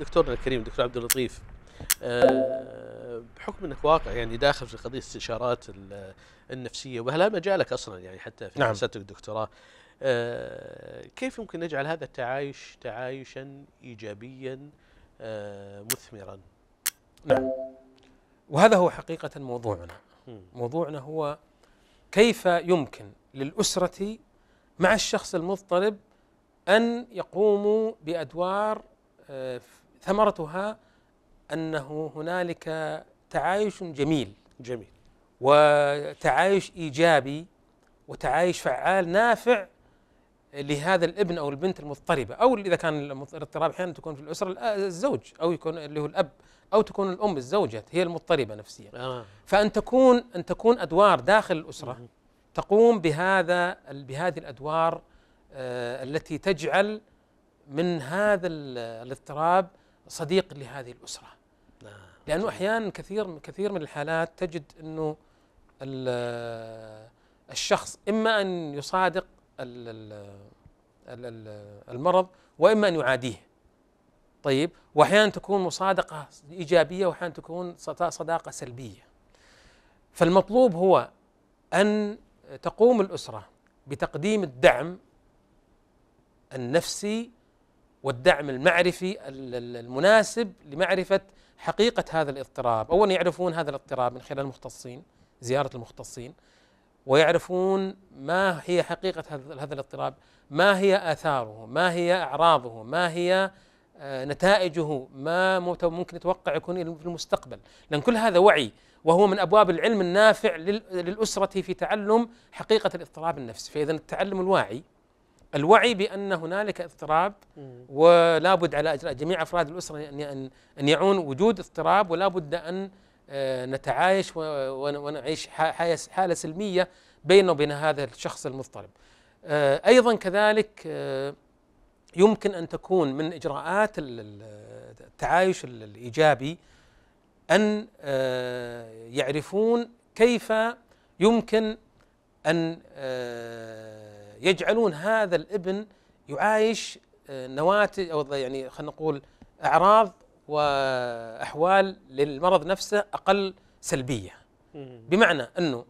دكتورنا الكريم دكتور عبد اللطيف آه، بحكم انك واقع يعني داخل في قضيه استشارات النفسيه وهلا مجالك اصلا يعني حتى في نعم. دراساتك الدكتوراه آه، كيف يمكن نجعل هذا التعايش تعايشا ايجابيا آه، مثمرا؟ نعم وهذا هو حقيقه موضوعنا موضوعنا هو كيف يمكن للاسره مع الشخص المضطرب ان يقوموا بادوار ثمرتها أنه هنالك تعايش جميل جميل وتعايش إيجابي وتعايش فعال نافع لهذا الابن أو البنت المضطربة أو إذا كان الاضطراب أحيانا تكون في الأسرة الزوج أو يكون اللي هو الأب أو تكون الأم الزوجة هي المضطربة نفسيا آه. فأن تكون أن تكون أدوار داخل الأسرة تقوم بهذا بهذه الأدوار آه، التي تجعل من هذا الاضطراب صديق لهذه الأسرة نعم. لأنه أحيانا كثير كثير من الحالات تجد أنه الشخص إما أن يصادق المرض وإما أن يعاديه طيب واحيانا تكون مصادقه ايجابيه واحيانا تكون صداقه سلبيه فالمطلوب هو ان تقوم الاسره بتقديم الدعم النفسي والدعم المعرفي المناسب لمعرفة حقيقة هذا الاضطراب أولا يعرفون هذا الاضطراب من خلال المختصين زيارة المختصين ويعرفون ما هي حقيقة هذا الاضطراب ما هي آثاره ما هي أعراضه ما هي آه، نتائجه ما ممكن يتوقع يكون في المستقبل لأن كل هذا وعي وهو من أبواب العلم النافع للأسرة في تعلم حقيقة الاضطراب النفسي فإذا التعلم الواعي الوعي بأن هنالك اضطراب ولا بد على إجراء جميع أفراد الأسرة أن أن يعون وجود اضطراب ولا بد أن آه، نتعايش ونعيش حالة سلمية بيننا وبين هذا الشخص المضطرب آه، أيضا كذلك آه، يمكن أن تكون من إجراءات التعايش الإيجابي أن يعرفون كيف يمكن أن يجعلون هذا الابن يعايش آه، نواتج او يعني خلينا نقول اعراض واحوال للمرض نفسه اقل سلبيه بمعنى انه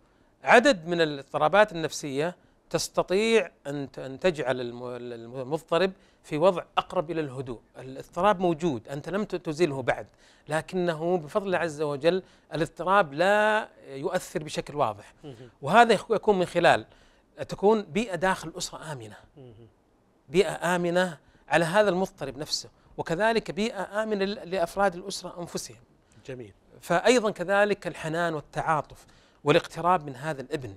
عدد من الاضطرابات النفسيه تستطيع ان ان تجعل المضطرب في وضع اقرب الى الهدوء، الاضطراب موجود انت لم تزيله بعد، لكنه بفضل الله عز وجل الاضطراب لا يؤثر بشكل واضح، وهذا يكون من خلال تكون بيئة داخل الأسرة آمنة بيئة آمنة على هذا المضطرب نفسه وكذلك بيئة آمنة لأفراد الأسرة أنفسهم جميل فأيضا كذلك الحنان والتعاطف والاقتراب من هذا الابن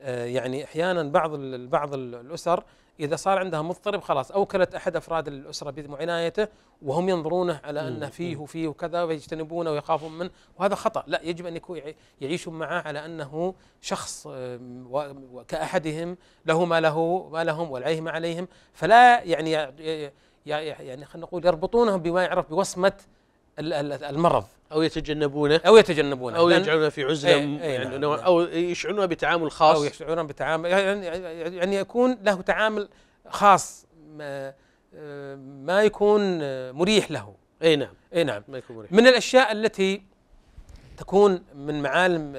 آه، يعني أحيانا بعض بعض الأسر اذا صار عندها مضطرب خلاص اوكلت احد افراد الاسره بعنايته وهم ينظرونه على انه فيه وفيه وكذا ويجتنبونه ويخافون منه وهذا خطا لا يجب ان يكون يعيشون معه على انه شخص كاحدهم له ما له ما لهم وعليه ما عليهم فلا يعني يعني خلينا نقول يربطونهم بما يعرف بوصمه المرض او يتجنبونه او يتجنبونه او يجعلونه في عزله ايه, إيه، نعم، يعني نعم. او يشعرونه بتعامل خاص او يشعرون بتعامل يعني, يعني يكون له تعامل خاص ما, آه، ما يكون مريح له اي نعم اي نعم ما يكون مريح من الاشياء التي تكون من معالم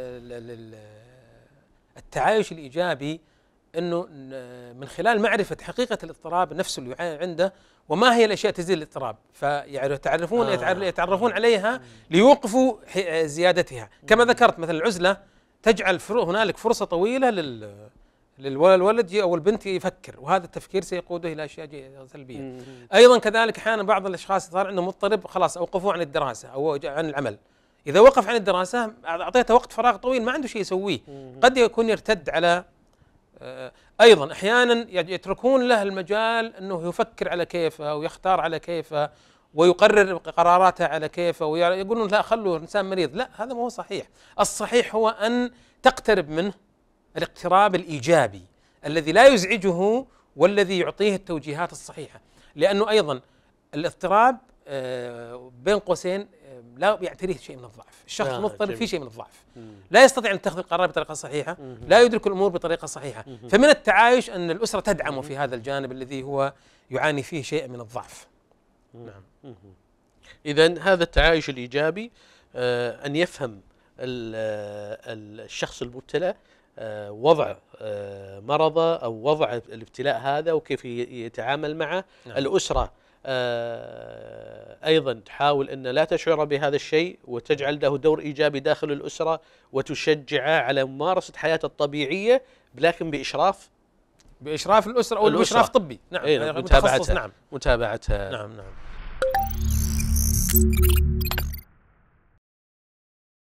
التعايش الايجابي انه من خلال معرفه حقيقه الاضطراب نفسه اللي عنده وما هي الاشياء تزيد الاضطراب فيتعرفون آه. يتعرفون عليها ليوقفوا زيادتها كما ذكرت مثلا العزله تجعل هنالك فرصه طويله لل للولد او البنت يفكر وهذا التفكير سيقوده الى اشياء سلبيه. ايضا كذلك احيانا بعض الاشخاص صار عندهم مضطرب خلاص اوقفوه عن الدراسه او عن العمل. اذا وقف عن الدراسه اعطيته وقت فراغ طويل ما عنده شيء يسويه، قد يكون يرتد على آه، ايضا احيانا يتركون له المجال انه يفكر على كيفه ويختار على كيفه ويقرر قراراته على كيفه ويقولون لا خلوه انسان مريض لا هذا ما هو صحيح الصحيح هو ان تقترب منه الاقتراب الايجابي الذي لا يزعجه والذي يعطيه التوجيهات الصحيحه لانه ايضا الاضطراب آه، بين قوسين لا يعتريه شيء من الضعف الشخص آه مضطرب في شيء من الضعف مم. لا يستطيع أن يتخذ القرار بطريقة صحيحة مم. لا يدرك الأمور بطريقة صحيحة مم. فمن التعايش أن الأسرة تدعمه في هذا الجانب الذي هو يعاني فيه شيء من الضعف نعم إذا هذا التعايش الإيجابي آه أن يفهم آه، الشخص المبتلى آه، وضع آه، مرضه او وضع الابتلاء هذا وكيف يتعامل معه نعم. الاسره آه، أيضا تحاول أن لا تشعر بهذا الشيء وتجعل له دور إيجابي داخل الأسرة وتشجعه على ممارسة حياته الطبيعية لكن بإشراف بإشراف الأسرة أو بإشراف طبي نعم إيه، يعني متابعتها نعم متابعتها نعم نعم